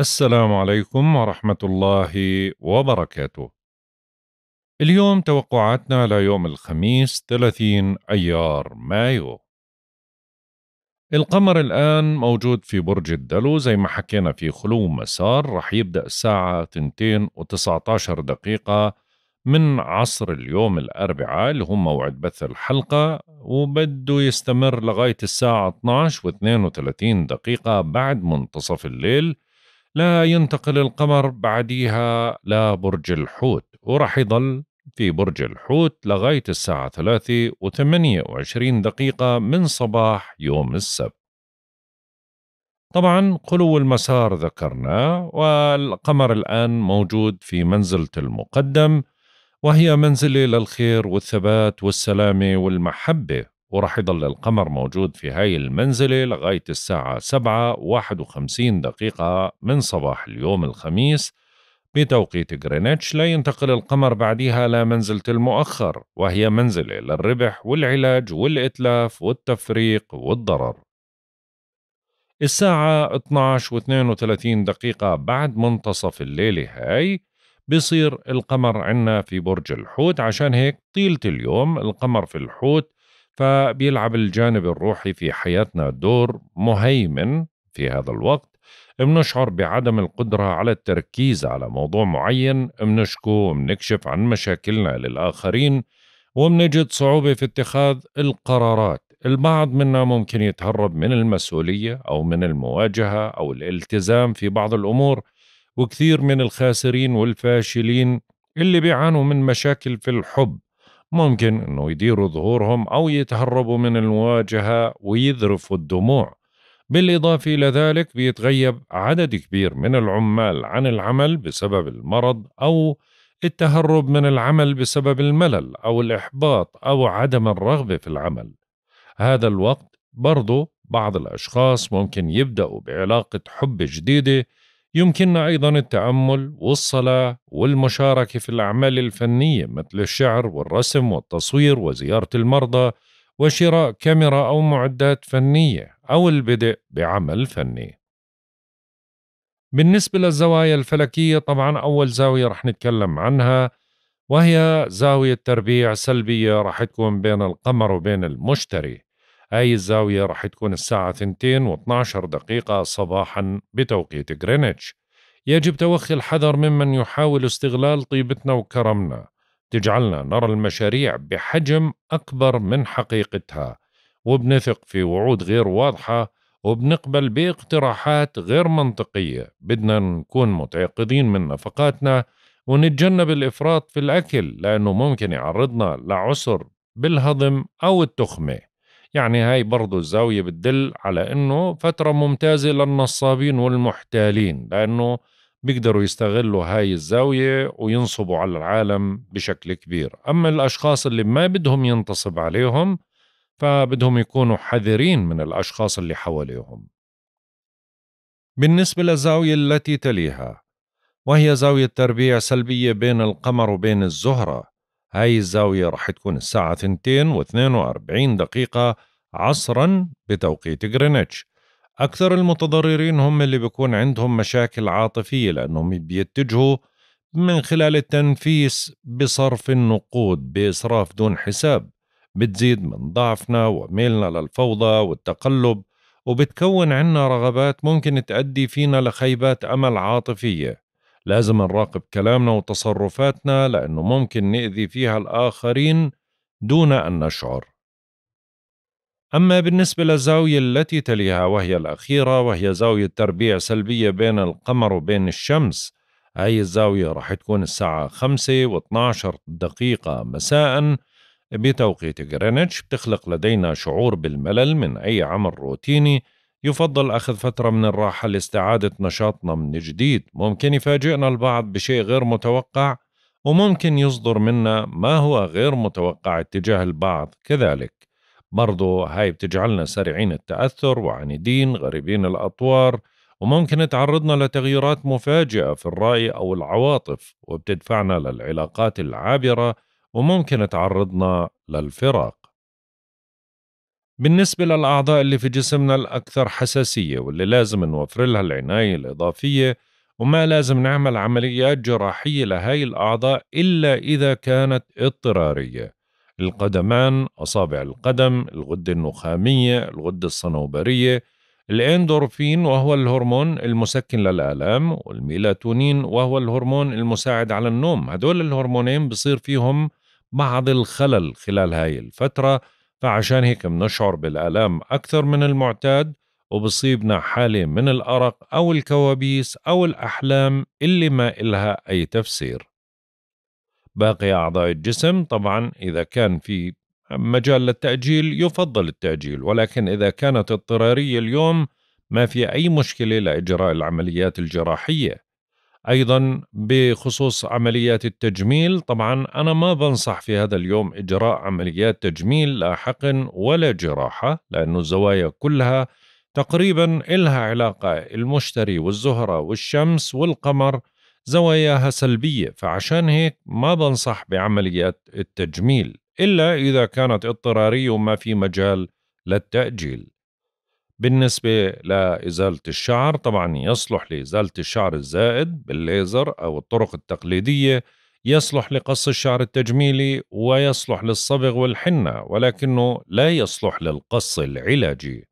السلام عليكم ورحمة الله وبركاته. اليوم توقعاتنا ليوم الخميس 30 أيار مايو. القمر الآن موجود في برج الدلو زي ما حكينا في خلو مسار رح يبدأ الساعة 2 و19 دقيقة من عصر اليوم الأربعاء اللي هو موعد بث الحلقة وبده يستمر لغاية الساعة 12 و32 دقيقة بعد منتصف الليل لا ينتقل القمر بعديها لبرج الحوت ورح يضل في برج الحوت لغاية الساعة ثلاثة وثمانية وعشرين دقيقة من صباح يوم السبت طبعا خلو المسار ذكرناه والقمر الآن موجود في منزلة المقدم وهي منزلة للخير والثبات والسلامة والمحبة ورح يضل القمر موجود في هاي المنزلة لغاية الساعة واحد وخمسين دقيقة من صباح اليوم الخميس بتوقيت غرينتش لا ينتقل القمر بعدها لمنزلة المؤخر وهي منزلة للربح والعلاج والإتلاف والتفريق والضرر الساعة 12 و 32 دقيقة بعد منتصف الليلة هاي بصير القمر عنا في برج الحوت عشان هيك طيلة اليوم القمر في الحوت فبيلعب الجانب الروحي في حياتنا دور مهيمن في هذا الوقت بنشعر بعدم القدرة على التركيز على موضوع معين بنشكو وبنكشف عن مشاكلنا للآخرين وبنجد صعوبة في اتخاذ القرارات البعض منا ممكن يتهرب من المسؤولية أو من المواجهة أو الالتزام في بعض الأمور وكثير من الخاسرين والفاشلين اللي بيعانوا من مشاكل في الحب ممكن أنه يديروا ظهورهم أو يتهربوا من المواجهة ويذرفوا الدموع بالإضافة إلى ذلك بيتغيب عدد كبير من العمال عن العمل بسبب المرض أو التهرب من العمل بسبب الملل أو الإحباط أو عدم الرغبة في العمل هذا الوقت برضو بعض الأشخاص ممكن يبدأوا بعلاقة حب جديدة يمكننا أيضا التأمل والصلاة والمشاركة في الأعمال الفنية مثل الشعر والرسم والتصوير وزيارة المرضى وشراء كاميرا أو معدات فنية أو البدء بعمل فني. بالنسبة للزوايا الفلكية طبعا أول زاوية رح نتكلم عنها وهي زاوية تربيع سلبية رح تكون بين القمر وبين المشتري هاي الزاوية رح تكون الساعة 2 و12 دقيقة صباحا بتوقيت غرينتش يجب توخي الحذر ممن يحاول استغلال طيبتنا وكرمنا تجعلنا نرى المشاريع بحجم أكبر من حقيقتها وبنثق في وعود غير واضحة وبنقبل باقتراحات غير منطقية بدنا نكون متيقظين من نفقاتنا ونتجنب الإفراط في الأكل لأنه ممكن يعرضنا لعسر بالهضم أو التخمة يعني هاي برضو الزاوية بتدل على أنه فترة ممتازة للنصابين والمحتالين لأنه بيقدروا يستغلوا هاي الزاوية وينصبوا على العالم بشكل كبير أما الأشخاص اللي ما بدهم ينتصب عليهم فبدهم يكونوا حذرين من الأشخاص اللي حواليهم بالنسبة للزاوية التي تليها وهي زاوية تربيع سلبية بين القمر وبين الزهرة هاي الزاوية رح تكون الساعة 2 42 دقيقة عصرا بتوقيت غرينتش أكثر المتضررين هم اللي بيكون عندهم مشاكل عاطفية لأنهم بيتجهوا من خلال التنفيس بصرف النقود بإسراف دون حساب بتزيد من ضعفنا وميلنا للفوضى والتقلب وبتكون عنا رغبات ممكن تؤدي فينا لخيبات أمل عاطفية لازم نراقب كلامنا وتصرفاتنا لأنه ممكن نأذي فيها الآخرين دون أن نشعر أما بالنسبة للزاوية التي تليها وهي الأخيرة وهي زاوية تربيع سلبية بين القمر وبين الشمس هاي الزاوية رح تكون الساعة 5 و 12 دقيقة مساء بتوقيت غرينتش بتخلق لدينا شعور بالملل من أي عمل روتيني يفضل أخذ فترة من الراحة لاستعادة نشاطنا من جديد ممكن يفاجئنا البعض بشيء غير متوقع وممكن يصدر منا ما هو غير متوقع اتجاه البعض كذلك برضو هاي بتجعلنا سريعين التأثر وعنيدين غريبين الأطوار وممكن تعرضنا لتغييرات مفاجئة في الرأي أو العواطف وبتدفعنا للعلاقات العابرة وممكن تعرضنا للفراق بالنسبة للأعضاء اللي في جسمنا الأكثر حساسية واللي لازم نوفر لها العناية الإضافية وما لازم نعمل عمليات جراحية لهاي الأعضاء إلا إذا كانت اضطرارية القدمان، أصابع القدم، الغدة النخامية، الغدة الصنوبرية، الإندورفين وهو الهرمون المسكن للآلام والميلاتونين وهو الهرمون المساعد على النوم هدول الهرمونين بصير فيهم بعض الخلل خلال هاي الفترة فعشان هيك بنشعر بالآلام أكثر من المعتاد وبصيبنا حالة من الأرق أو الكوابيس أو الأحلام اللي ما إلها أي تفسير باقي أعضاء الجسم طبعا إذا كان في مجال للتأجيل يفضل التأجيل ولكن إذا كانت اضطرارية اليوم ما في أي مشكلة لإجراء العمليات الجراحية ايضا بخصوص عمليات التجميل طبعا انا ما بنصح في هذا اليوم اجراء عمليات تجميل لا حقن ولا جراحه لانه الزوايا كلها تقريبا إلها علاقة المشتري والزهرة والشمس والقمر زواياها سلبية فعشان هيك ما بنصح بعمليات التجميل إلا إذا كانت اضطرارية وما في مجال للتأجيل بالنسبة لإزالة الشعر طبعا يصلح لإزالة الشعر الزائد بالليزر أو الطرق التقليدية يصلح لقص الشعر التجميلي ويصلح للصبغ والحنة ولكنه لا يصلح للقص العلاجي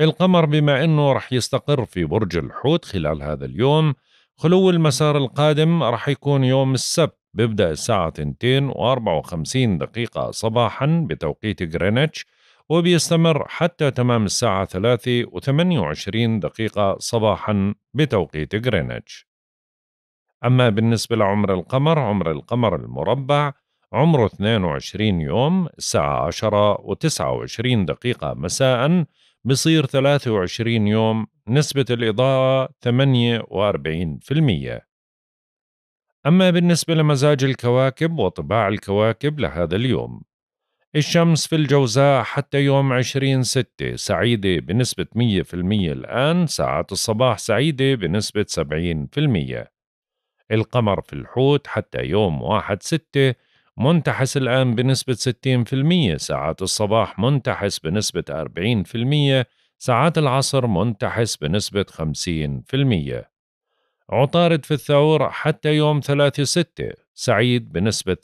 القمر بما أنه رح يستقر في برج الحوت خلال هذا اليوم خلو المسار القادم رح يكون يوم السبت بيبدأ الساعة 2 و54 دقيقة صباحا بتوقيت غرينتش وبيستمر حتى تمام الساعة 3 و28 دقيقة صباحا بتوقيت غرينتش أما بالنسبة لعمر القمر عمر القمر المربع عمره 22 يوم الساعة 10 و29 دقيقة مساء بصير 23 يوم نسبة الإضاءة 48% أما بالنسبة لمزاج الكواكب وطباع الكواكب لهذا اليوم الشمس في الجوزاء حتى يوم 20 ستة سعيدة بنسبة 100% الآن ساعات الصباح سعيدة بنسبة 70% القمر في الحوت حتى يوم واحد ستة منتحس الآن بنسبة 60% ساعات الصباح منتحس بنسبة 40% ساعات العصر منتحس بنسبة 50% عطارد في الثور حتى يوم 3 ستة سعيد بنسبة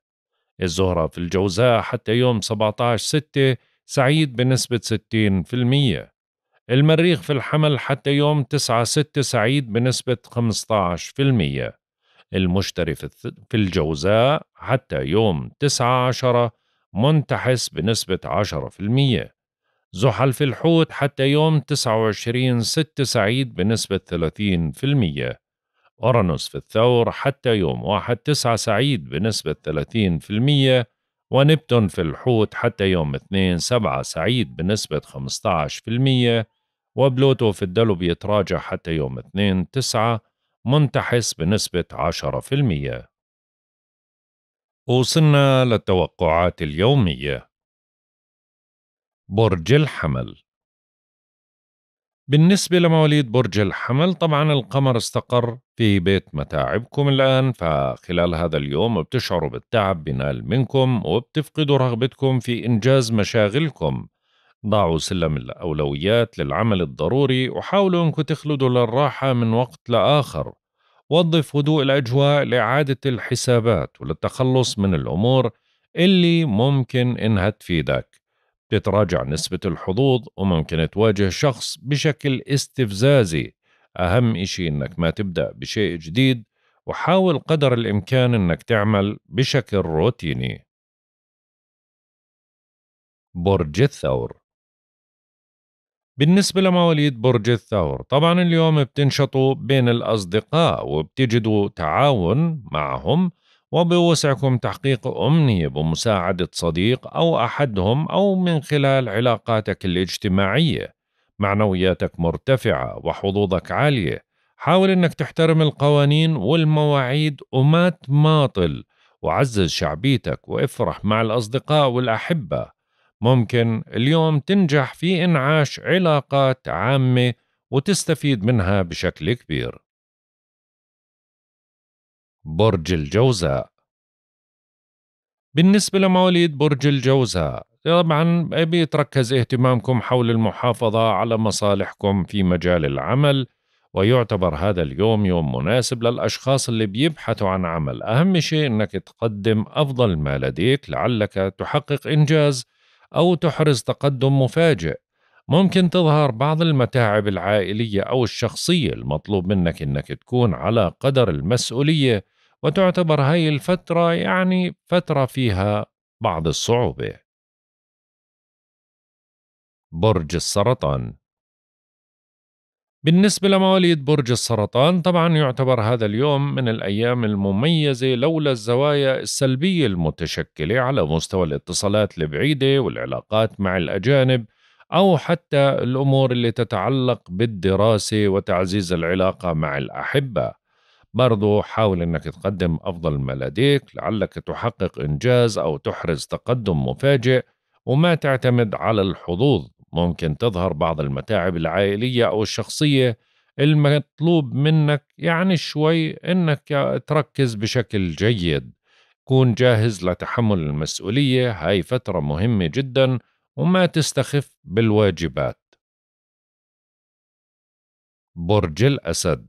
30% الزهرة في الجوزاء حتى يوم 17/6 سعيد بنسبة 60% المريخ في الحمل حتى يوم 9/6 سعيد بنسبة 15% المشتري في الجوزاء حتى يوم 9/10 منتحس بنسبة 10% زحل في الحوت حتى يوم 29/6 سعيد بنسبة 30% أورانوس في الثور حتى يوم واحد تسعة سعيد بنسبة 30% ونبتون في الحوت حتى يوم اثنين سبعة سعيد بنسبة 15% وبلوتو في الدلو بيتراجع حتى يوم اثنين تسعة منتحس بنسبة 10% وصلنا للتوقعات اليومية برج الحمل بالنسبة لمواليد برج الحمل طبعا القمر استقر في بيت متاعبكم الآن فخلال هذا اليوم بتشعروا بالتعب بنال منكم وبتفقدوا رغبتكم في إنجاز مشاغلكم ضعوا سلم الأولويات للعمل الضروري وحاولوا أنكم تخلدوا للراحة من وقت لآخر وظف هدوء الأجواء لإعادة الحسابات وللتخلص من الأمور اللي ممكن إنها تفيدك تتراجع نسبة الحظوظ وممكن تواجه شخص بشكل استفزازي أهم إشي إنك ما تبدأ بشيء جديد وحاول قدر الإمكان إنك تعمل بشكل روتيني برج الثور بالنسبة لمواليد برج الثور طبعا اليوم بتنشطوا بين الأصدقاء وبتجدوا تعاون معهم وبوسعكم تحقيق أمنية بمساعدة صديق أو أحدهم أو من خلال علاقاتك الاجتماعية معنوياتك مرتفعة وحظوظك عالية حاول أنك تحترم القوانين والمواعيد وما تماطل وعزز شعبيتك وافرح مع الأصدقاء والأحبة ممكن اليوم تنجح في إنعاش علاقات عامة وتستفيد منها بشكل كبير برج الجوزاء بالنسبة لمواليد برج الجوزاء طبعا بيتركز اهتمامكم حول المحافظة على مصالحكم في مجال العمل ويعتبر هذا اليوم يوم مناسب للأشخاص اللي بيبحثوا عن عمل أهم شيء أنك تقدم أفضل ما لديك لعلك تحقق إنجاز أو تحرز تقدم مفاجئ ممكن تظهر بعض المتاعب العائلية أو الشخصية المطلوب منك أنك تكون على قدر المسؤولية وتعتبر هاي الفترة يعني فترة فيها بعض الصعوبة برج السرطان بالنسبة لمواليد برج السرطان طبعا يعتبر هذا اليوم من الأيام المميزة لولا الزوايا السلبية المتشكلة على مستوى الاتصالات البعيدة والعلاقات مع الأجانب أو حتى الأمور اللي تتعلق بالدراسة وتعزيز العلاقة مع الأحبة برضو حاول أنك تقدم أفضل ما لديك لعلك تحقق إنجاز أو تحرز تقدم مفاجئ وما تعتمد على الحظوظ ممكن تظهر بعض المتاعب العائلية أو الشخصية المطلوب منك يعني شوي أنك تركز بشكل جيد كون جاهز لتحمل المسؤولية هاي فترة مهمة جدا وما تستخف بالواجبات برج الأسد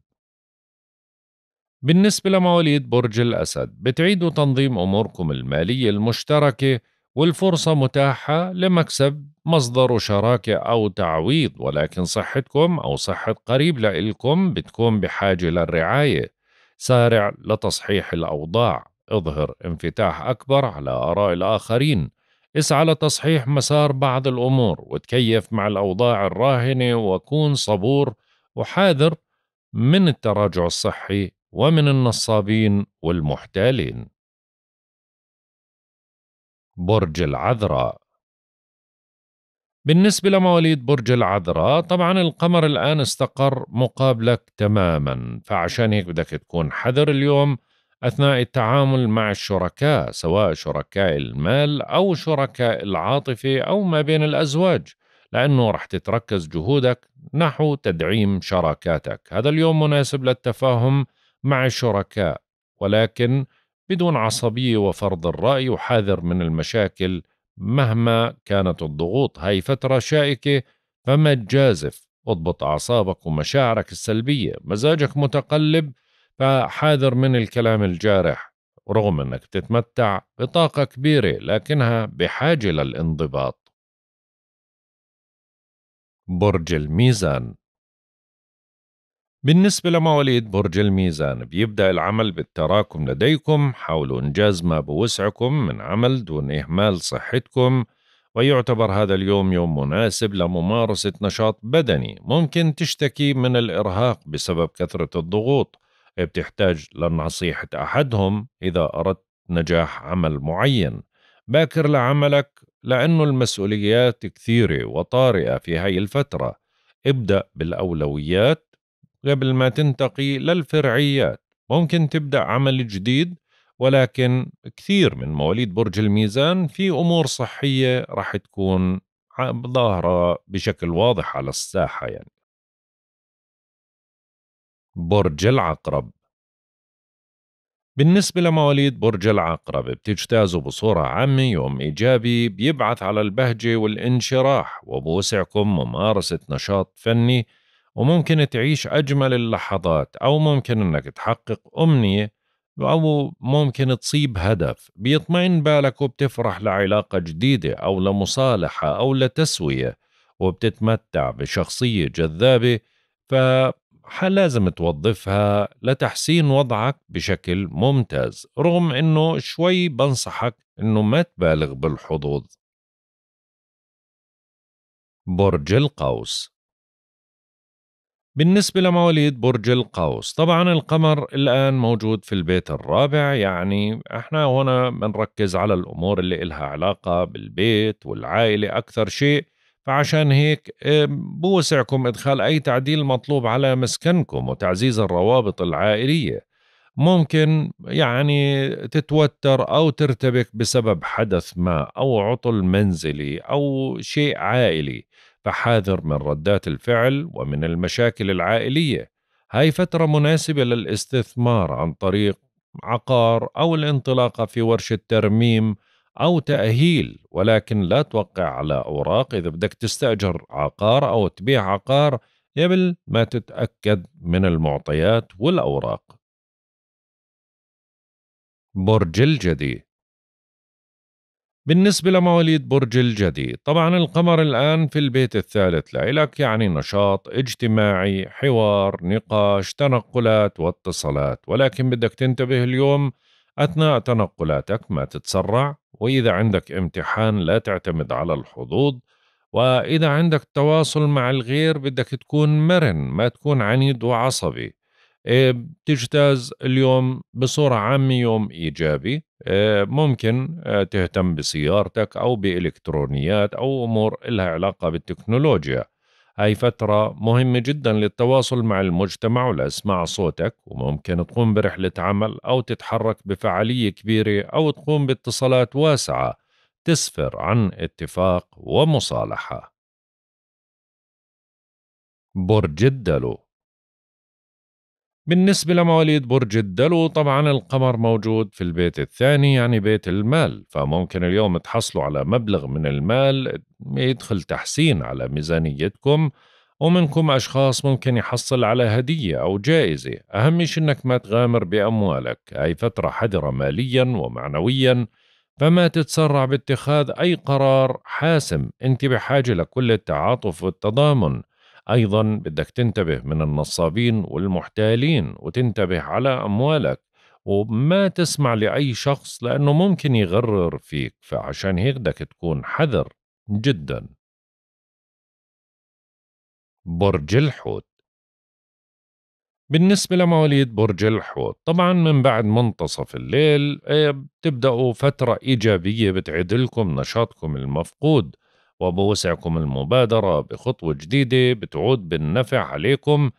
بالنسبة لمواليد برج الأسد بتعيدوا تنظيم أموركم المالية المشتركة والفرصة متاحة لمكسب مصدر شراكة أو تعويض ولكن صحتكم أو صحة قريب لإلكم بتكون بحاجة للرعاية سارع لتصحيح الأوضاع اظهر انفتاح أكبر على آراء الآخرين اسعى لتصحيح مسار بعض الأمور وتكيف مع الأوضاع الراهنة وكون صبور وحاذر من التراجع الصحي ومن النصابين والمحتالين برج العذراء بالنسبة لمواليد برج العذراء طبعا القمر الآن استقر مقابلك تماما فعشان هيك بدك تكون حذر اليوم أثناء التعامل مع الشركاء سواء شركاء المال أو شركاء العاطفة أو ما بين الأزواج لأنه رح تتركز جهودك نحو تدعيم شراكاتك هذا اليوم مناسب للتفاهم مع الشركاء ولكن بدون عصبية وفرض الرأي وحاذر من المشاكل مهما كانت الضغوط هاي فترة شائكة فما تجازف اضبط أعصابك ومشاعرك السلبية مزاجك متقلب فحاذر من الكلام الجارح رغم أنك تتمتع بطاقة كبيرة لكنها بحاجة للانضباط برج الميزان بالنسبة لمواليد برج الميزان بيبدأ العمل بالتراكم لديكم حاولوا إنجاز ما بوسعكم من عمل دون إهمال صحتكم ويعتبر هذا اليوم يوم مناسب لممارسة نشاط بدني ممكن تشتكي من الإرهاق بسبب كثرة الضغوط بتحتاج لنصيحة أحدهم إذا أردت نجاح عمل معين باكر لعملك لأنه المسؤوليات كثيرة وطارئة في هاي الفترة ابدأ بالأولويات قبل ما تنتقي للفرعيات ممكن تبدأ عمل جديد ولكن كثير من مواليد برج الميزان في أمور صحية راح تكون ظاهرة بشكل واضح على الساحة يعني برج العقرب بالنسبة لمواليد برج العقرب بتجتازوا بصورة عامة يوم إيجابي بيبعث على البهجة والانشراح وبوسعكم ممارسة نشاط فني وممكن تعيش أجمل اللحظات أو ممكن أنك تحقق أمنية أو ممكن تصيب هدف بيطمئن بالك وبتفرح لعلاقة جديدة أو لمصالحة أو لتسوية وبتتمتع بشخصية جذابة فلازم توظفها لتحسين وضعك بشكل ممتاز رغم أنه شوي بنصحك أنه ما تبالغ بالحظوظ برج القوس بالنسبة لمواليد برج القوس طبعا القمر الآن موجود في البيت الرابع يعني احنا هنا بنركز على الأمور اللي إلها علاقة بالبيت والعائلة أكثر شيء فعشان هيك آه، بوسعكم إدخال أي تعديل مطلوب على مسكنكم وتعزيز الروابط العائلية ممكن يعني تتوتر أو ترتبك بسبب حدث ما أو عطل منزلي أو شيء عائلي فحاذر من ردات الفعل ومن المشاكل العائلية هاي فترة مناسبة للاستثمار عن طريق عقار أو الانطلاق في ورشة ترميم أو تأهيل ولكن لا توقع على أوراق إذا بدك تستأجر عقار أو تبيع عقار قبل ما تتأكد من المعطيات والأوراق برج الجدي بالنسبة لمواليد برج الجدي طبعا القمر الآن في البيت الثالث لإلك يعني نشاط اجتماعي حوار نقاش تنقلات واتصالات ولكن بدك تنتبه اليوم أثناء تنقلاتك ما تتسرع وإذا عندك امتحان لا تعتمد على الحظوظ وإذا عندك تواصل مع الغير بدك تكون مرن ما تكون عنيد وعصبي إيه، بتجتاز اليوم بصورة عامة يوم إيجابي آه، ممكن آه، تهتم بسيارتك أو بإلكترونيات أو أمور لها علاقة بالتكنولوجيا هاي فترة مهمة جدا للتواصل مع المجتمع ولإسماع صوتك وممكن تقوم برحلة عمل أو تتحرك بفعالية كبيرة أو تقوم باتصالات واسعة تسفر عن اتفاق ومصالحة برج الدلو بالنسبة لمواليد برج الدلو طبعا القمر موجود في البيت الثاني يعني بيت المال فممكن اليوم تحصلوا على مبلغ من المال يدخل تحسين على ميزانيتكم ومنكم أشخاص ممكن يحصل على هدية أو جائزة أهم شيء أنك ما تغامر بأموالك هاي فترة حذرة ماليا ومعنويا فما تتسرع باتخاذ أي قرار حاسم أنت بحاجة لكل التعاطف والتضامن أيضا بدك تنتبه من النصابين والمحتالين وتنتبه على أموالك وما تسمع لأي شخص لأنه ممكن يغرر فيك فعشان هيك بدك تكون حذر جدا برج الحوت بالنسبة لمواليد برج الحوت طبعا من بعد منتصف الليل آه، بتبدأوا فترة إيجابية بتعدلكم نشاطكم المفقود وبوسعكم المبادرة بخطوة جديدة بتعود بالنفع عليكم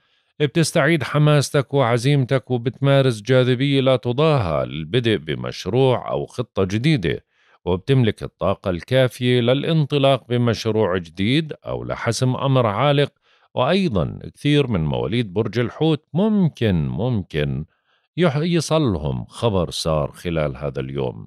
بتستعيد حماستك وعزيمتك وبتمارس جاذبية لا تضاهى للبدء بمشروع أو خطة جديدة وبتملك الطاقة الكافية للانطلاق بمشروع جديد أو لحسم أمر عالق وأيضا كثير من مواليد برج الحوت ممكن ممكن يصلهم خبر سار خلال هذا اليوم